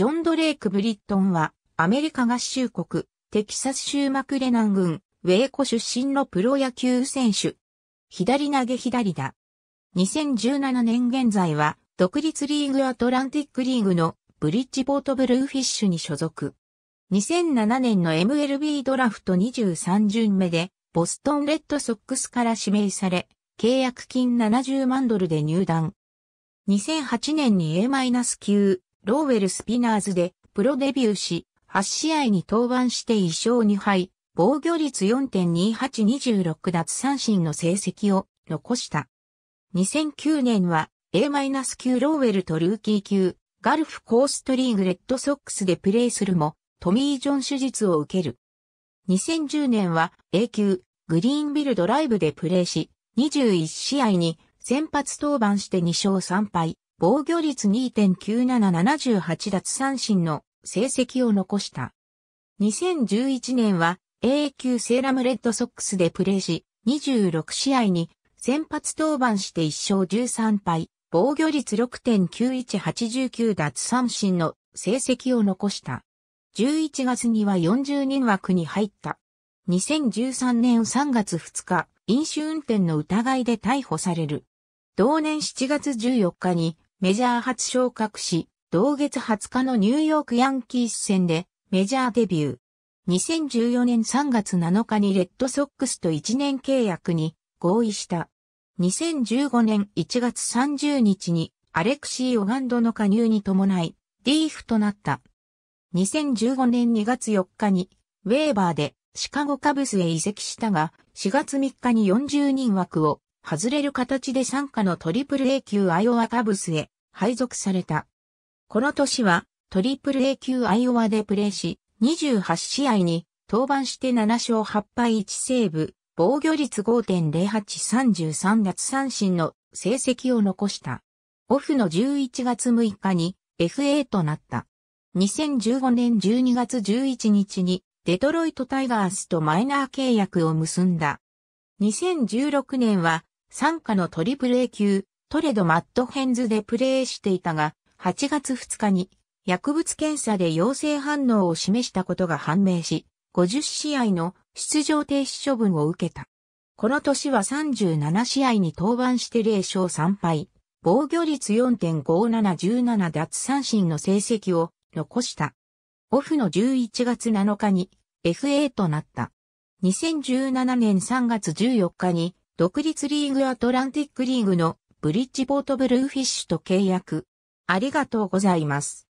ジョン・ドレイク・ブリットンは、アメリカ合衆国、テキサス州マクレナン郡、ウェーコ出身のプロ野球選手。左投げ左だ。2017年現在は、独立リーグアトランティックリーグのブリッジボートブルーフィッシュに所属。2007年の MLB ドラフト23巡目で、ボストンレッドソックスから指名され、契約金70万ドルで入団。2008年に A- 9ローウェルスピナーズでプロデビューし、8試合に登板して1勝2敗、防御率4.2826奪三振の成績を残した。2009年は A-9 ローウェルとルーキー級、ガルフコーストリーグレッドソックスでプレーするも、トミー・ジョン手術を受ける。2010年は A 級、グリーンビルドライブでプレーし、21試合に先発登板して2勝3敗、防御率2.9778奪三振の成績を残した。2011年は A 級セーラムレッドソックスでプレーし、26試合に先発登板して1勝13敗、防御率6.9189奪三振の成績を残した。11月には40人枠に入った。2013年3月2日、飲酒運転の疑いで逮捕される。同年7月14日にメジャー初昇格し、同月20日のニューヨークヤンキース戦でメジャーデビュー。2014年3月7日にレッドソックスと1年契約に合意した。2015年1月30日にアレクシー・オガンドの加入に伴い、リーフとなった。2015年2月4日に、ウェーバーでシカゴカブスへ移籍したが、4月3日に40人枠を外れる形で参加のトリプル A 級アイオワカブスへ配属された。この年はトリプル A 級アイオワでプレーし、28試合に登板して7勝8敗1セーブ、防御率5.0833奪三振の成績を残した。オフの11月6日に FA となった。2015年12月11日にデトロイトタイガースとマイナー契約を結んだ。2016年は参加のトリプル A 級、トレド・マット・ヘンズでプレーしていたが、8月2日に薬物検査で陽性反応を示したことが判明し、50試合の出場停止処分を受けた。この年は37試合に登板して0勝3敗、防御率4.5717奪三振の成績を残した。オフの11月7日に FA となった。2017年3月14日に独立リーグアトランティックリーグのブリッジポートブルーフィッシュと契約。ありがとうございます。